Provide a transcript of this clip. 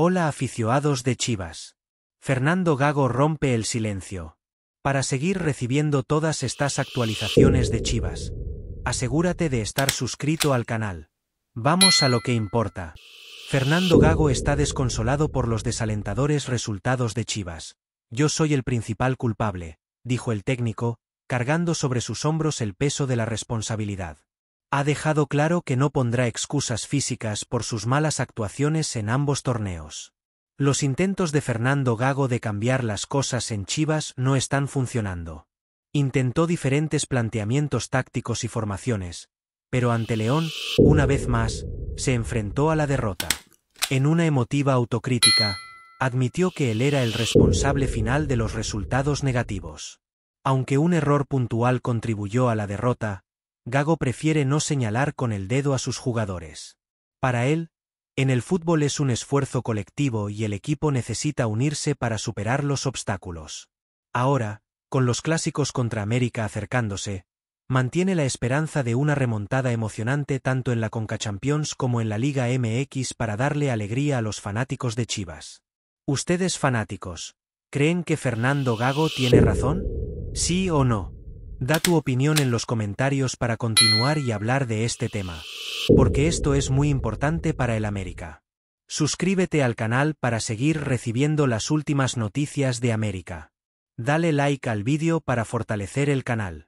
Hola aficionados de Chivas. Fernando Gago rompe el silencio. Para seguir recibiendo todas estas actualizaciones de Chivas, asegúrate de estar suscrito al canal. Vamos a lo que importa. Fernando Gago está desconsolado por los desalentadores resultados de Chivas. Yo soy el principal culpable, dijo el técnico, cargando sobre sus hombros el peso de la responsabilidad ha dejado claro que no pondrá excusas físicas por sus malas actuaciones en ambos torneos. Los intentos de Fernando Gago de cambiar las cosas en Chivas no están funcionando. Intentó diferentes planteamientos tácticos y formaciones, pero ante León, una vez más, se enfrentó a la derrota. En una emotiva autocrítica, admitió que él era el responsable final de los resultados negativos. Aunque un error puntual contribuyó a la derrota, Gago prefiere no señalar con el dedo a sus jugadores. Para él, en el fútbol es un esfuerzo colectivo y el equipo necesita unirse para superar los obstáculos. Ahora, con los clásicos contra América acercándose, mantiene la esperanza de una remontada emocionante tanto en la Conca Champions como en la Liga MX para darle alegría a los fanáticos de Chivas. Ustedes fanáticos, ¿creen que Fernando Gago tiene razón? ¿Sí o no? Da tu opinión en los comentarios para continuar y hablar de este tema, porque esto es muy importante para el América. Suscríbete al canal para seguir recibiendo las últimas noticias de América. Dale like al vídeo para fortalecer el canal.